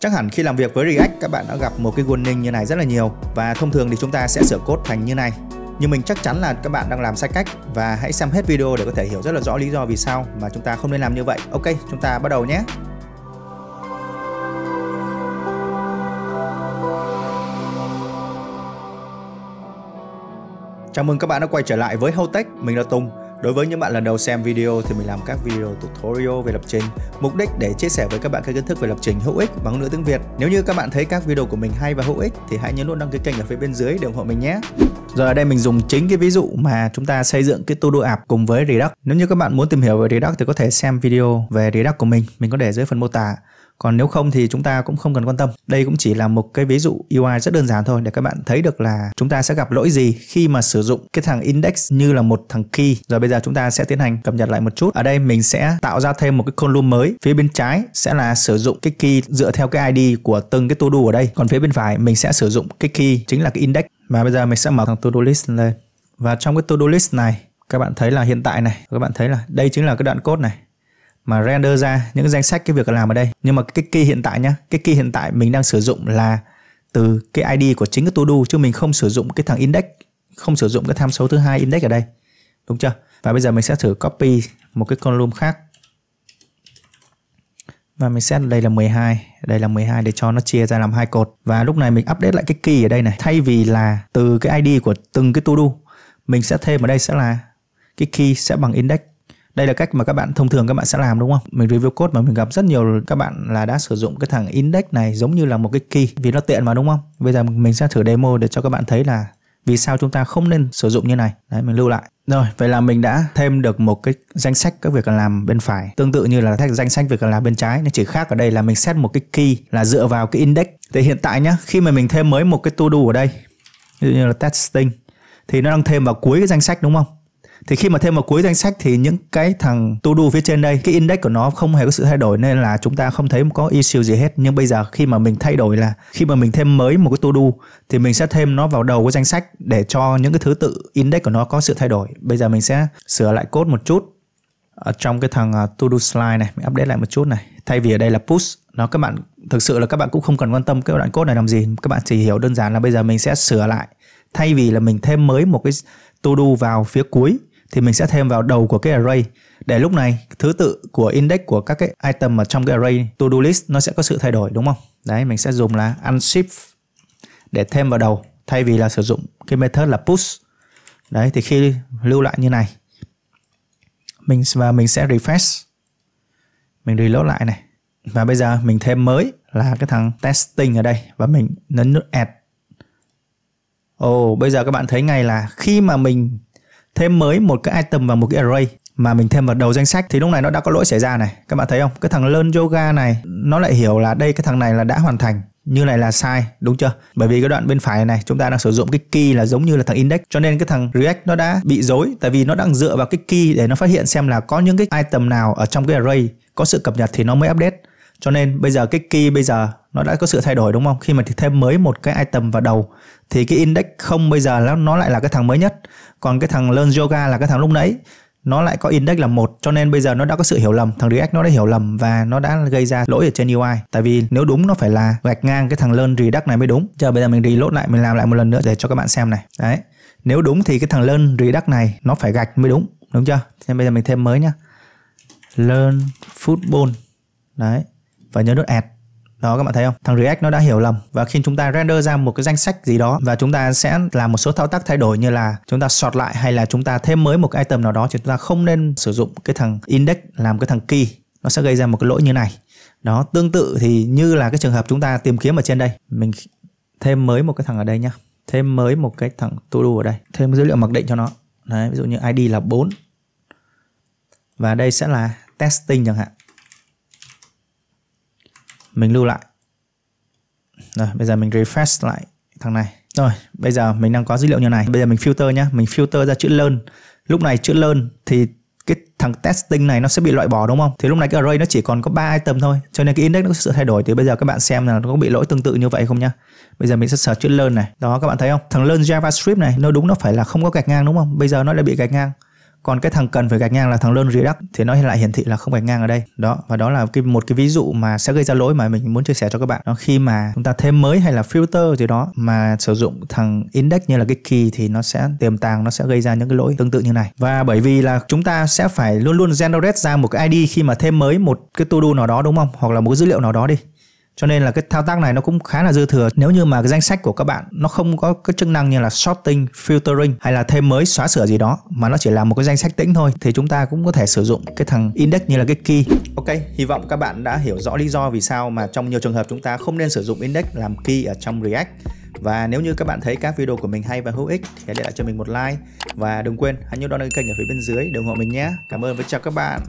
Chắc hẳn khi làm việc với React các bạn đã gặp một cái warning như này rất là nhiều và thông thường thì chúng ta sẽ sửa code thành như này. Nhưng mình chắc chắn là các bạn đang làm sai cách và hãy xem hết video để có thể hiểu rất là rõ lý do vì sao mà chúng ta không nên làm như vậy. Ok, chúng ta bắt đầu nhé. Chào mừng các bạn đã quay trở lại với Hotech, mình là Tùng. Đối với những bạn lần đầu xem video thì mình làm các video tutorial về lập trình, mục đích để chia sẻ với các bạn các kiến thức về lập trình hữu ích bằng ngữ tiếng Việt. Nếu như các bạn thấy các video của mình hay và hữu ích thì hãy nhấn nút đăng ký kênh ở phía bên dưới để ủng hộ mình nhé. Rồi ở đây mình dùng chính cái ví dụ mà chúng ta xây dựng cái Todo app cùng với Redux. Nếu như các bạn muốn tìm hiểu về Redux thì có thể xem video về Redux của mình, mình có để dưới phần mô tả còn nếu không thì chúng ta cũng không cần quan tâm đây cũng chỉ là một cái ví dụ UI rất đơn giản thôi để các bạn thấy được là chúng ta sẽ gặp lỗi gì khi mà sử dụng cái thằng index như là một thằng key rồi bây giờ chúng ta sẽ tiến hành cập nhật lại một chút ở đây mình sẽ tạo ra thêm một cái column mới phía bên trái sẽ là sử dụng cái key dựa theo cái ID của từng cái to do ở đây còn phía bên phải mình sẽ sử dụng cái key chính là cái index mà bây giờ mình sẽ mở thằng to do list lên và trong cái to do list này các bạn thấy là hiện tại này các bạn thấy là đây chính là cái đoạn code này mà render ra những cái danh sách cái việc làm ở đây nhưng mà cái key hiện tại nhá cái key hiện tại mình đang sử dụng là từ cái id của chính cái to do chứ mình không sử dụng cái thằng index không sử dụng cái tham số thứ hai index ở đây đúng chưa và bây giờ mình sẽ thử copy một cái column khác và mình set đây là 12 đây là 12 để cho nó chia ra làm hai cột và lúc này mình update lại cái key ở đây này thay vì là từ cái id của từng cái to do mình sẽ thêm ở đây sẽ là cái key sẽ bằng index đây là cách mà các bạn thông thường các bạn sẽ làm đúng không mình review code mà mình gặp rất nhiều các bạn là đã sử dụng cái thằng index này giống như là một cái key vì nó tiện mà đúng không bây giờ mình sẽ thử demo để cho các bạn thấy là vì sao chúng ta không nên sử dụng như này đấy mình lưu lại rồi vậy là mình đã thêm được một cái danh sách các việc cần làm bên phải tương tự như là danh sách việc cần làm bên trái nó chỉ khác ở đây là mình set một cái key là dựa vào cái index thì hiện tại nhá khi mà mình thêm mới một cái to do ở đây ví dụ như là testing thì nó đang thêm vào cuối cái danh sách đúng không thì khi mà thêm vào cuối danh sách thì những cái thằng to do phía trên đây cái index của nó không hề có sự thay đổi nên là chúng ta không thấy có issue gì hết nhưng bây giờ khi mà mình thay đổi là khi mà mình thêm mới một cái to do thì mình sẽ thêm nó vào đầu của danh sách để cho những cái thứ tự index của nó có sự thay đổi bây giờ mình sẽ sửa lại code một chút ở trong cái thằng à, to do slide này mình update lại một chút này thay vì ở đây là push nó các bạn thực sự là các bạn cũng không cần quan tâm cái đoạn code này làm gì các bạn chỉ hiểu đơn giản là bây giờ mình sẽ sửa lại thay vì là mình thêm mới một cái to do vào phía cuối thì mình sẽ thêm vào đầu của cái array để lúc này thứ tự của index của các cái item mà trong cái array to do list nó sẽ có sự thay đổi đúng không? Đấy mình sẽ dùng là unshift để thêm vào đầu thay vì là sử dụng cái method là push. Đấy thì khi lưu lại như này mình và mình sẽ refresh. Mình reload lại này. Và bây giờ mình thêm mới là cái thằng testing ở đây và mình nhấn nút add. Ồ, oh, bây giờ các bạn thấy ngay là khi mà mình thêm mới một cái item vào một cái array mà mình thêm vào đầu danh sách thì lúc này nó đã có lỗi xảy ra này các bạn thấy không cái thằng learn yoga này nó lại hiểu là đây cái thằng này là đã hoàn thành như này là sai đúng chưa bởi vì cái đoạn bên phải này chúng ta đang sử dụng cái key là giống như là thằng index cho nên cái thằng react nó đã bị dối tại vì nó đang dựa vào cái key để nó phát hiện xem là có những cái item nào ở trong cái array có sự cập nhật thì nó mới update cho nên bây giờ cái key bây giờ nó đã có sự thay đổi đúng không? Khi mà thêm mới một cái item vào đầu thì cái index không bây giờ nó, nó lại là cái thằng mới nhất. Còn cái thằng learn yoga là cái thằng lúc nãy nó lại có index là một cho nên bây giờ nó đã có sự hiểu lầm thằng React nó đã hiểu lầm và nó đã gây ra lỗi ở trên UI tại vì nếu đúng nó phải là gạch ngang cái thằng learn Redux này mới đúng giờ bây giờ mình reload lại mình làm lại một lần nữa để cho các bạn xem này đấy nếu đúng thì cái thằng learn Redux này nó phải gạch mới đúng đúng chưa nên bây giờ mình thêm mới nhá learn football đấy và nhớ nút add đó các bạn thấy không thằng React nó đã hiểu lầm và khi chúng ta render ra một cái danh sách gì đó và chúng ta sẽ làm một số thao tác thay đổi như là chúng ta sort lại hay là chúng ta thêm mới một cái item nào đó thì chúng ta không nên sử dụng cái thằng index làm cái thằng key nó sẽ gây ra một cái lỗi như này đó tương tự thì như là cái trường hợp chúng ta tìm kiếm ở trên đây mình thêm mới một cái thằng ở đây nhá thêm mới một cái thằng to do ở đây thêm dữ liệu mặc định cho nó đấy ví dụ như id là 4 và đây sẽ là testing chẳng hạn mình lưu lại rồi bây giờ mình refresh lại thằng này rồi bây giờ mình đang có dữ liệu như này bây giờ mình filter nhá mình filter ra chữ learn lúc này chữ learn thì cái thằng testing này nó sẽ bị loại bỏ đúng không? Thì lúc này cái array nó chỉ còn có 3 item thôi, cho nên cái index nó sẽ thay đổi thì bây giờ các bạn xem là nó có bị lỗi tương tự như vậy không nhá. Bây giờ mình sẽ search chữ learn này. Đó các bạn thấy không? Thằng learn JavaScript này nó đúng nó phải là không có gạch ngang đúng không? Bây giờ nó lại bị gạch ngang còn cái thằng cần phải gạch ngang là thằng learn redact thì nó lại hiển thị là không gạch ngang ở đây đó và đó là cái một cái ví dụ mà sẽ gây ra lỗi mà mình muốn chia sẻ cho các bạn đó khi mà chúng ta thêm mới hay là filter gì đó mà sử dụng thằng index như là cái key thì nó sẽ tiềm tàng nó sẽ gây ra những cái lỗi tương tự như này và bởi vì là chúng ta sẽ phải luôn luôn generate ra một cái id khi mà thêm mới một cái to do nào đó đúng không hoặc là một cái dữ liệu nào đó đi cho nên là cái thao tác này nó cũng khá là dư thừa nếu như mà cái danh sách của các bạn nó không có cái chức năng như là sorting filtering hay là thêm mới xóa sửa gì đó mà nó chỉ là một cái danh sách tĩnh thôi thì chúng ta cũng có thể sử dụng cái thằng index như là cái key ok hy vọng các bạn đã hiểu rõ lý do vì sao mà trong nhiều trường hợp chúng ta không nên sử dụng index làm key ở trong react và nếu như các bạn thấy các video của mình hay và hữu ích thì hãy để lại cho mình một like và đừng quên hãy nhớ đón kênh ở phía bên dưới để ủng hộ mình nhé cảm ơn và chào các bạn